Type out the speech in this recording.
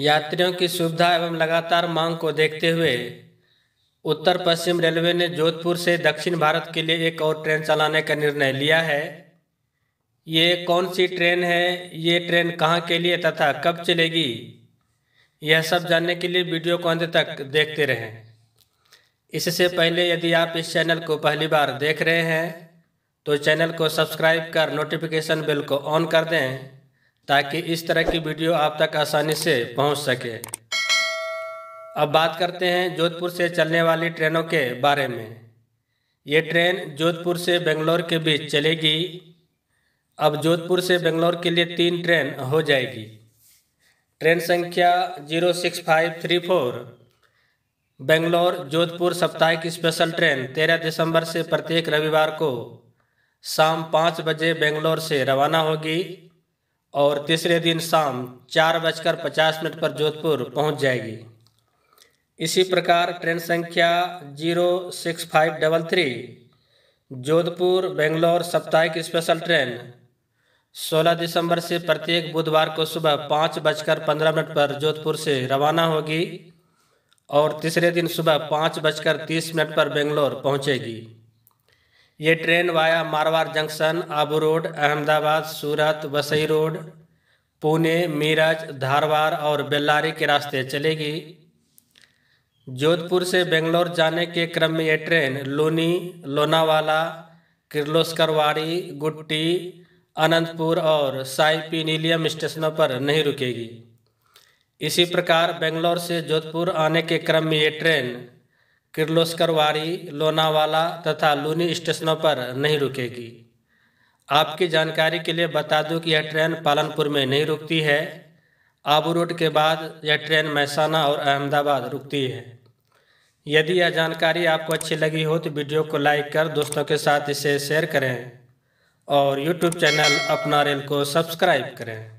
यात्रियों की सुविधा एवं लगातार मांग को देखते हुए उत्तर पश्चिम रेलवे ने जोधपुर से दक्षिण भारत के लिए एक और ट्रेन चलाने का निर्णय लिया है ये कौन सी ट्रेन है ये ट्रेन कहाँ के लिए तथा कब चलेगी यह सब जानने के लिए वीडियो को अंत तक देखते रहें इससे पहले यदि आप इस चैनल को पहली बार देख रहे हैं तो चैनल को सब्सक्राइब कर नोटिफिकेशन बेल को ऑन कर दें ताकि इस तरह की वीडियो आप तक आसानी से पहुंच सके अब बात करते हैं जोधपुर से चलने वाली ट्रेनों के बारे में ये ट्रेन जोधपुर से बेंगलोर के बीच चलेगी अब जोधपुर से बेंगलोर के लिए तीन ट्रेन हो जाएगी ट्रेन संख्या zero six five three four Bangalore Jodhpur साप्ताहिक स्पेशल ट्रेन 13 दिसंबर से प्रत्येक रविवार को शाम पाँच बजे बेंगलोर से रवाना होगी और तीसरे दिन शाम चार बजकर पचास मिनट पर जोधपुर पहुंच जाएगी इसी प्रकार ट्रेन संख्या zero six five double three Jodhpur Bangalore साप्ताहिक स्पेशल ट्रेन 16 दिसंबर से प्रत्येक बुधवार को सुबह पाँच बजकर पंद्रह मिनट पर जोधपुर से रवाना होगी और तीसरे दिन सुबह पाँच बजकर तीस मिनट पर बेंगलोर पहुंचेगी ये train via Marwar junction Abu road Ahmedabad Surat Vasai road Pune Miraj Dharwad और बेल्लारी के रास्ते चलेगी जोधपुर से बेंगलोर जाने के क्रम में यह ट्रेन लोनी लोनावाला किर्लोस्करवाड़ी गुट्टी अनंतपुर और साईपी नीलियम स्टेशनों पर नहीं रुकेगी इसी प्रकार बेंगलोर से जोधपुर आने के क्रम में ये ट्रेन किर्लोस्करवारी लोनावाला तथा लूनी स्टेशनों पर नहीं रुकेगी आपकी जानकारी के लिए बता दूं कि यह ट्रेन पालनपुर में नहीं रुकती है आबू रोड के बाद यह ट्रेन महसाना और अहमदाबाद रुकती है यदि यह जानकारी आपको अच्छी लगी हो तो वीडियो को लाइक कर दोस्तों के साथ इसे शेयर करें और यूट्यूब चैनल अपना रेल को सब्सक्राइब करें